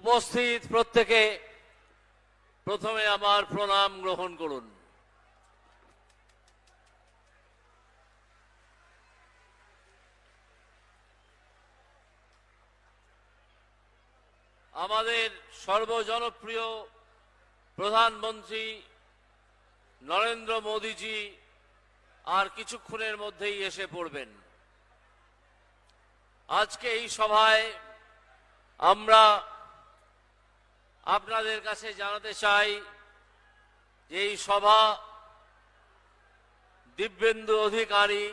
উপস্থিত প্রত্যেকে প্রথমে আমার প্রণাম গ্রহণ করুন আমাদের সর্বজনপ্রিয় প্রধানমন্ত্রী নরেন্দ্র মোদীজি আর কিছুক্ষণের মধ্যেই এসে পড়বেন আজকে এই সভায় আমরা আপনাদের কাছে জানাতে চাই যে এই সভা দিব্যেন্দু অধিকারী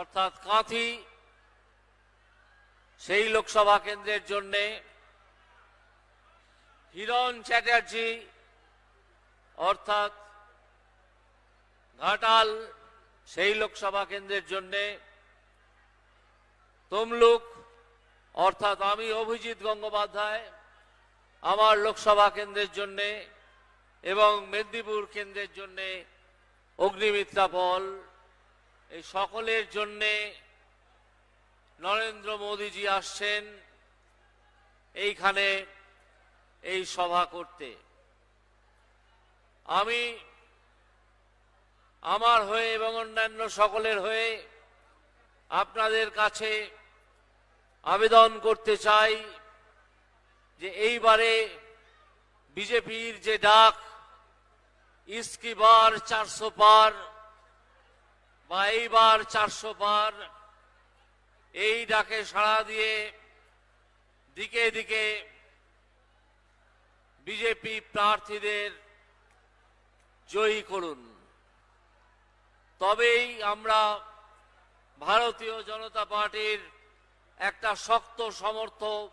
অর্থাৎ কাঁথি সেই লোকসভা কেন্দ্রের জন্যে হিরণ চ্যাটার্জি অর্থাৎ ঘাটাল সেই লোকসভা কেন্দ্রের জন্যে তমলুক অর্থাৎ আমি অভিজিৎ গঙ্গোপাধ্যায় আমার লোকসভা কেন্দ্রের জন্য এবং মেদিনীপুর কেন্দ্রের জন্য অগ্নিমিত্রা পল এই সকলের জন্যে নরেন্দ্র মোদীজি আসছেন এইখানে এই সভা করতে আমি আমার হয়ে এবং অন্যান্য সকলের হয়ে আপনাদের কাছে আবেদন করতে চাই যে এইবারে বিজেপির যে ডাক ইস্কিবার চারশো পার বা এইবার চারশো পার এই ডাকে সাড়া দিয়ে দিকে দিকে বিজেপি প্রার্থীদের জয়ী করুন তবেই আমরা ভারতীয় জনতা পার্টির একটা শক্ত সমর্থক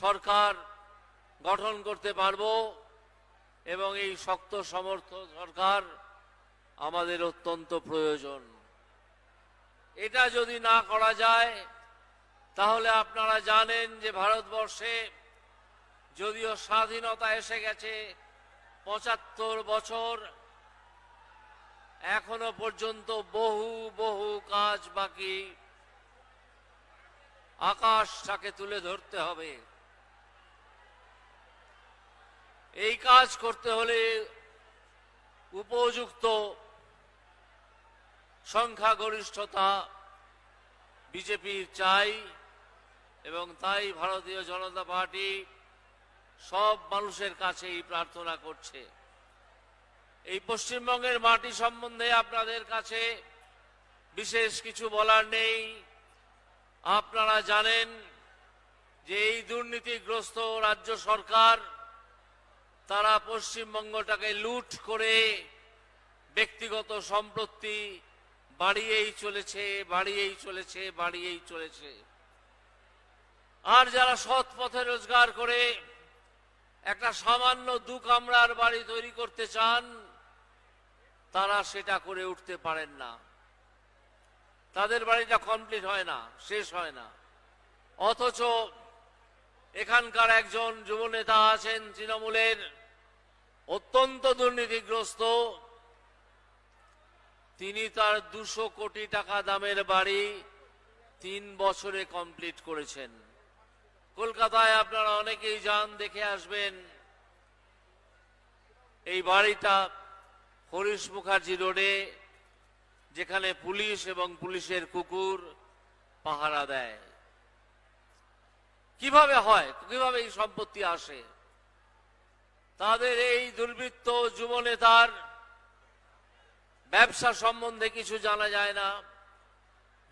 সরকার গঠন করতে পারব এবং এই শক্ত সমর্থ সরকার আমাদের অত্যন্ত প্রয়োজন এটা যদি না করা যায় তাহলে আপনারা জানেন যে ভারতবর্ষে যদিও স্বাধীনতা এসে গেছে পঁচাত্তর বছর এখনো পর্যন্ত বহু বহু কাজ বাকি আকাশটাকে তুলে ধরতে হবে এই কাজ করতে হলে উপযুক্ত সংখ্যাগরিষ্ঠতা বিজেপির চাই এবং তাই ভারতীয় জনতা পার্টি সব মানুষের কাছে এই প্রার্থনা করছে এই পশ্চিমবঙ্গের মাটি সম্বন্ধে আপনাদের কাছে বিশেষ কিছু বলার নেই আপনারা জানেন যে এই দুর্নীতিগ্রস্ত রাজ্য সরকার তারা পশ্চিমবঙ্গটাকে লুট করে ব্যক্তিগত সম্পত্তি বাড়িয়েই চলেছে বাড়িয়েই চলেছে বাড়িয়েই চলেছে আর যারা সৎ পথে রোজগার করে একটা সামান্য দু কামরার বাড়ি তৈরি করতে চান তারা সেটা করে উঠতে পারেন না তাদের বাড়িটা কমপ্লিট হয় না শেষ হয় না অথচ এখানকার একজন যুবনেতা আছেন তৃণমূলের অত্যন্ত দুর্নীতিগ্রস্ত তিনি তার দুশো কোটি টাকা দামের বাড়ি তিন বছরে কমপ্লিট করেছেন কলকাতায় আপনারা অনেকেই যান দেখে আসবেন এই বাড়িটা হরিশ মুখার্জি রোডে যেখানে পুলিশ এবং পুলিশের কুকুর পাহারা দেয় কিভাবে হয় কিভাবে এই সম্পত্তি আসে তাদের এই দুর্বৃত্ত তার ব্যবসা সম্বন্ধে কিছু জানা যায় না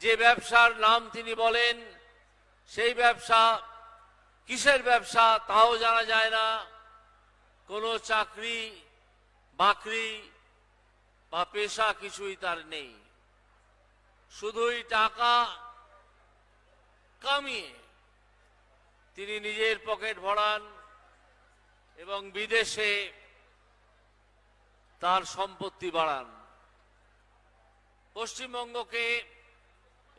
যে ব্যবসার নাম তিনি বলেন সেই ব্যবসা কিসের ব্যবসা তাও জানা যায় না কোনো চাকরি বাকরি বা পেশা কিছুই তার নেই শুধুই টাকা কামিয়ে তিনি নিজের পকেট ভরান এবং বিদেশে তার সম্পত্তি বাড়ান পশ্চিমবঙ্গকে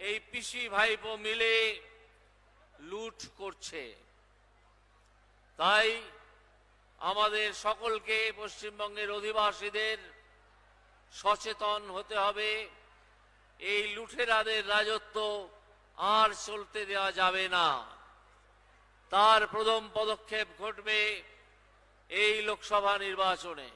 এই পিসি ভাইপো মিলে লুট করছে তাই আমাদের সকলকে পশ্চিমবঙ্গের অধিবাসীদের সচেতন হতে হবে এই লুঠেরাদের রাজত্ব আর চলতে দেওয়া যাবে না তার প্রথম পদক্ষেপ ঘটবে এই লোকসভা নির্বাচনে